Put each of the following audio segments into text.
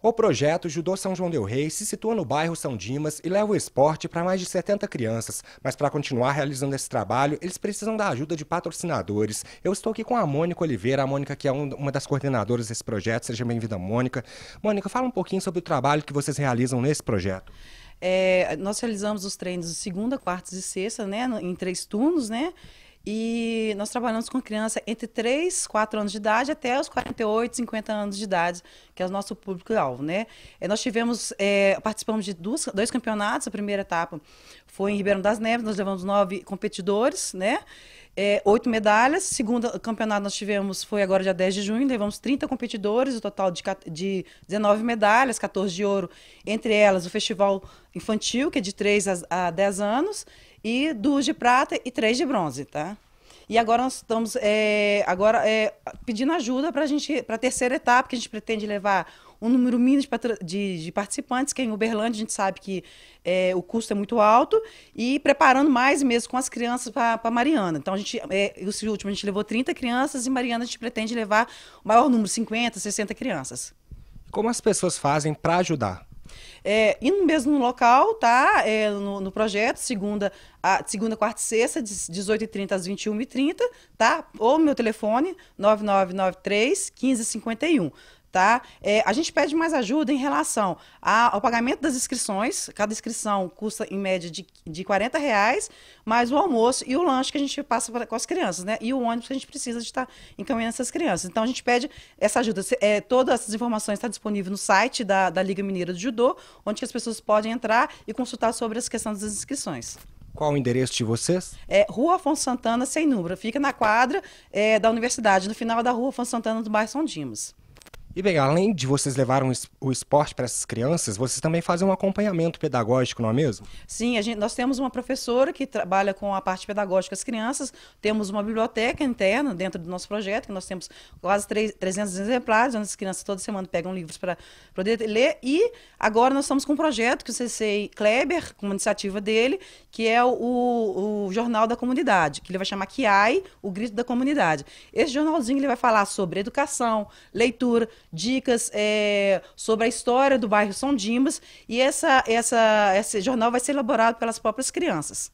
O projeto Judô São João Del Rey se situa no bairro São Dimas e leva o esporte para mais de 70 crianças. Mas para continuar realizando esse trabalho, eles precisam da ajuda de patrocinadores. Eu estou aqui com a Mônica Oliveira, a Mônica que é um, uma das coordenadoras desse projeto. Seja bem-vinda, Mônica. Mônica, fala um pouquinho sobre o trabalho que vocês realizam nesse projeto. É, nós realizamos os treinos de segunda, quarta e sexta, né, em três turnos, né? E nós trabalhamos com criança entre 3, 4 anos de idade até os 48, 50 anos de idade, que é o nosso público-alvo, né? E é, nós tivemos, é, participamos de duas, dois campeonatos, a primeira etapa foi em Ribeirão das Neves, nós levamos nove competidores, né? É, oito medalhas. Segundo campeonato nós tivemos, foi agora dia 10 de junho, levamos 30 competidores, o um total de, de 19 medalhas, 14 de ouro, entre elas o Festival Infantil, que é de 3 a, a 10 anos, e duas de prata e três de bronze, tá? E agora nós estamos é, agora é, pedindo ajuda para a gente para a terceira etapa que a gente pretende levar um número mínimo de, de, de participantes, que em Uberlândia a gente sabe que é, o custo é muito alto, e preparando mais mesmo com as crianças para Mariana. Então, a gente, é, esse último a gente levou 30 crianças e Mariana a gente pretende levar o maior número, 50, 60 crianças. Como as pessoas fazem para ajudar? É, e no mesmo local, tá? É, no, no, projeto, segunda, a, segunda, quarta e sexta, de 18h30 às 21h30, tá? Ou meu telefone, 9993 1551 tá? É, a gente pede mais ajuda em relação ao pagamento das inscrições. Cada inscrição custa em média de, de 40 reais, mais o almoço e o lanche que a gente passa pra, com as crianças, né? E o ônibus que a gente precisa de estar tá encaminhando essas crianças. Então a gente pede essa ajuda. É, todas essas informações estão tá disponíveis no site da, da Liga Mineira do Judô, onde as pessoas podem entrar e consultar sobre as questões das inscrições. Qual o endereço de vocês? É Rua Afonso Santana, sem número. Fica na quadra é, da universidade, no final da Rua Afonso Santana, do bairro São Dimas. E bem, além de vocês levarem o esporte para essas crianças, vocês também fazem um acompanhamento pedagógico, não é mesmo? Sim, a gente, nós temos uma professora que trabalha com a parte pedagógica das crianças, temos uma biblioteca interna dentro do nosso projeto, que nós temos quase 3, 300 exemplares, onde as crianças toda semana pegam livros para poder ler. E agora nós estamos com um projeto que o CC Kleber, com uma iniciativa dele, que é o, o, o Jornal da Comunidade, que ele vai chamar Kiai, o Grito da Comunidade. Esse jornalzinho ele vai falar sobre educação, leitura, dicas é, sobre a história do bairro São Dimas e essa, essa, esse jornal vai ser elaborado pelas próprias crianças.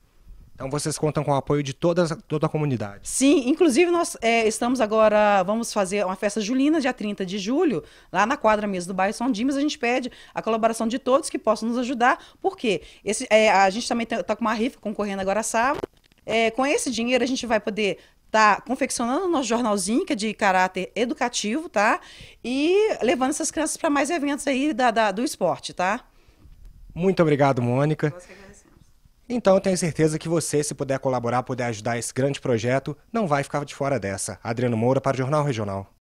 Então vocês contam com o apoio de toda, toda a comunidade. Sim, inclusive nós é, estamos agora, vamos fazer uma festa julina dia 30 de julho, lá na quadra mesmo do bairro São Dimas, a gente pede a colaboração de todos que possam nos ajudar, porque esse, é, a gente também está tá com uma rifa concorrendo agora sábado, é, com esse dinheiro a gente vai poder tá confeccionando nosso jornalzinho, que é de caráter educativo, tá? E levando essas crianças para mais eventos aí da, da, do esporte, tá? Muito obrigado, Mônica. Então, tenho certeza que você, se puder colaborar, puder ajudar esse grande projeto, não vai ficar de fora dessa. Adriano Moura para o Jornal Regional.